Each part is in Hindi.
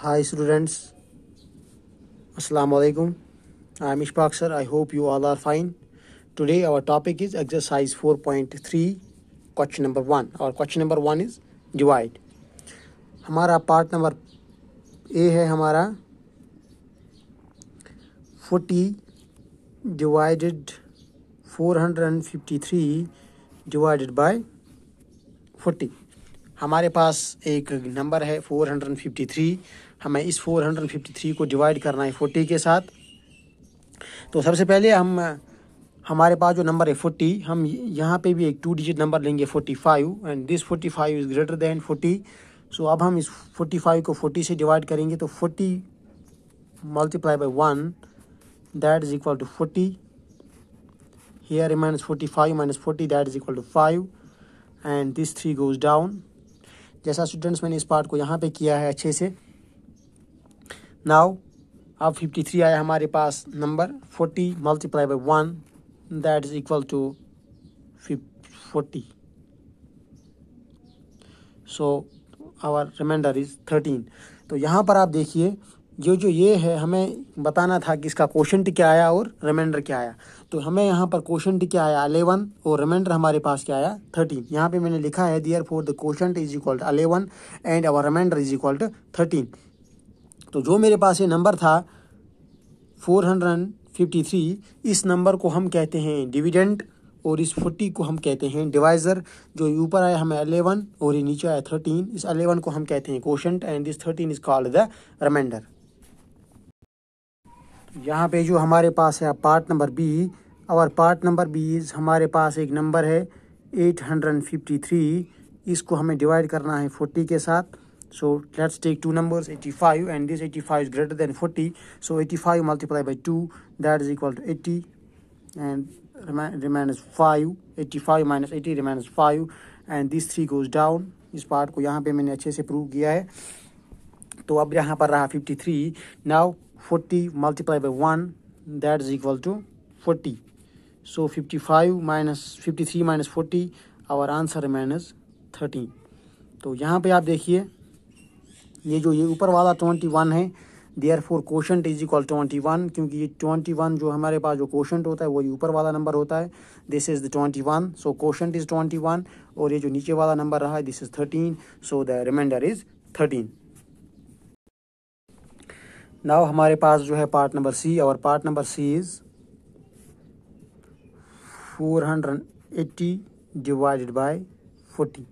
hi students assalamu alaikum i am ishbaq sir i hope you all are fine today our topic is exercise 4.3 question number 1 our question number 1 is divide हमारा पार्ट नंबर ए है हमारा forty divided four hundred and fifty three divided by forty हमारे पास एक नंबर है four hundred and fifty three हमें इस 453 को डिवाइड करना है 40 के साथ तो सबसे पहले हम हमारे पास जो नंबर है 40 हम यहाँ पे भी एक टू डिजिट नंबर लेंगे 45 and this 45 is greater than forty so अब हम इस 45 को 40 से डिवाइड करेंगे तो 40 multiply by one that is equal to 40 here remains 45 minus forty that is equal to five and this three goes down जैसा स्टूडेंट्स मैंने इस पार्ट को यहाँ पे किया है अच्छे से नाउ अब 53 आया हमारे पास number 40 multiply by one that is equal to forty so our remainder is thirteen तो यहाँ पर आप देखिए जो जो ये है हमें बताना था कि इसका क्वेश्चन क्या आया और रिमाइंडर क्या आया तो हमें यहाँ पर क्वेश्चन क्या आया अलेवन और रिमाइंडर हमारे पास क्या आया थर्टीन यहाँ पे मैंने लिखा है therefore the question is equal to eleven and our remainder is equal to thirteen तो जो मेरे पास ये नंबर था फोर हंड्रेड फिफ्टी थ्री इस नंबर को हम कहते हैं डिविडेंट और इस फोर्टी को हम कहते हैं डिवाइज़र जो ऊपर आया हमें अलेवन और ये नीचे आया थर्टीन इस अलेवन को हम कहते हैं quotient and this thirteen is called the reminder यहाँ पे जो हमारे पास है पार्ट नंबर बी और पार्ट नंबर बी इज हमारे पास एक नंबर है एट हंड्रेड फिफ्टी थ्री इसको हमें डिवाइड करना है फोर्टी के साथ so let's take two numbers 85 and this 85 is greater than 40 so 85 multiplied by 2 that is equal to 80 and remain is 5 85 minus 80 remains 5 and this 3 goes down This part ko यहाँ pe मैंने अच्छे se prove kiya hai. तो ab यहाँ par raha 53 Now 40 multiplied by one that is equal to 40 so 55 minus 53 minus 40 our answer remains 13 तो यहाँ पे आप देखिए ये जो ये ऊपर वाला ट्वेंटी वन है therefore quotient is equal twenty one क्योंकि ये ट्वेंटी वन जो हमारे पास जो क्वेश्चन होता है वो ये ऊपर वाला नंबर होता है this is the twenty one so quotient is twenty one और ये जो नीचे वाला नंबर रहा है this is thirteen so the remainder is thirteen now हमारे पास जो है पार्ट नंबर सी और part number C is four hundred eighty divided by forty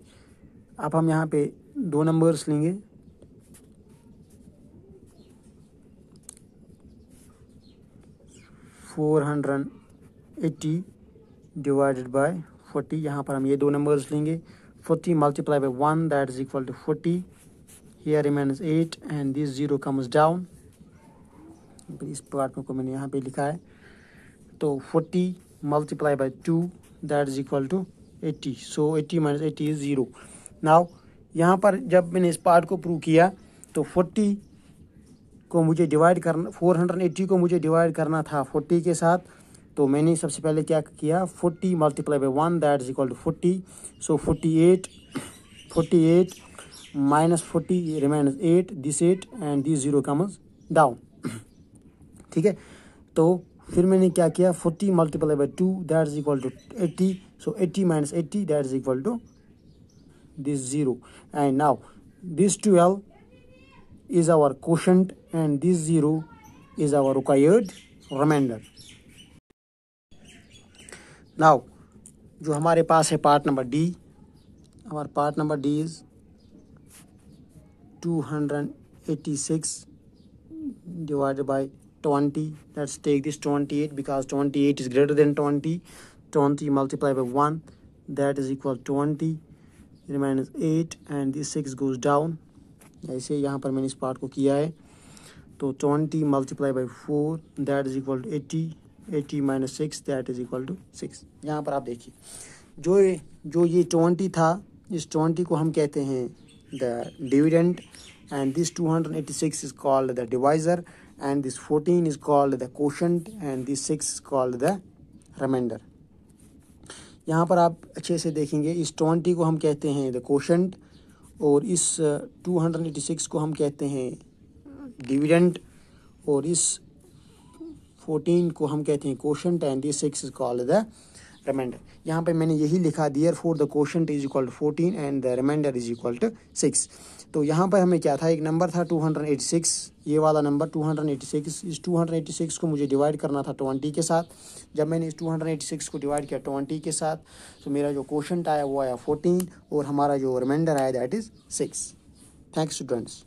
अब हम यहाँ पे दो नंबर्स लेंगे 480 डिवाइडेड बाय 40 यहाँ पर हम ये दो नंबर्स लेंगे 40 multiply by one that is equal to 40 here remains 8 and this zero comes down इस पार्ट में को मैंने यहाँ पे लिखा है तो 40 multiply by two that is equal to 80 so 80 minus eighty is zero now यहाँ पर जब मैंने इस पार्ट को प्रूव किया तो फोर्टी को मुझे डिवाइड करना फोर को मुझे डिवाइड करना था 40 के साथ तो मैंने सबसे पहले क्या किया 40 multiply by one that is equal to forty so forty eight forty eight minus forty remains eight this eight and this zero comes down ठीक है तो फिर मैंने क्या किया forty multiply by two that is equal to eighty so eighty minus eighty that is equal to this zero and now this twelve is our quotient and this 0 is our required remainder. Now, जो हमारे पास है पार्ट नंबर डी हमारा part number D is 286 divided by 20 let's take this 28 because 28 is greater than 20 20 multiplied by 1 that is equal to 20 remains 8 and this 6 goes down ऐसे यहाँ पर मैंने इस पार्ट को किया है तो twenty multiply by four that is equal to eighty eighty minus six that is equal to six यहाँ पर आप देखिए जो ये जो ये ट्वेंटी था इस ट्वेंटी को हम कहते हैं the dividend and this two hundred eighty six is called the divisor and this fourteen is called the quotient and this six is called the reminder यहाँ पर आप अच्छे से देखेंगे इस ट्वेंटी को हम कहते हैं द कोशंट और इस 286 को हम कहते हैं डिविडेंट और इस 14 को हम कहते हैं question and this six is called the reminder यहाँ पे मैंने यही लिखा therefore the question is equal to fourteen and the reminder is equal to six तो यहाँ पर हमें क्या था एक नंबर था टू हंड्रेड एटी सिक्स ये वाला number two hundred eighty six इस टू हंड्रेड एटी सिक्स को मुझे डिवाइड करना था ट्वेंटी के साथ जब मैंने इस टू हंड्रेड एटी सिक्स को डिवाइड किया ट्वेंटी के साथ तो मेरा जो क्वेश्चन आया वो आया फोर्टीन और हमारा जो रिमाइंडर आया that is six thanks students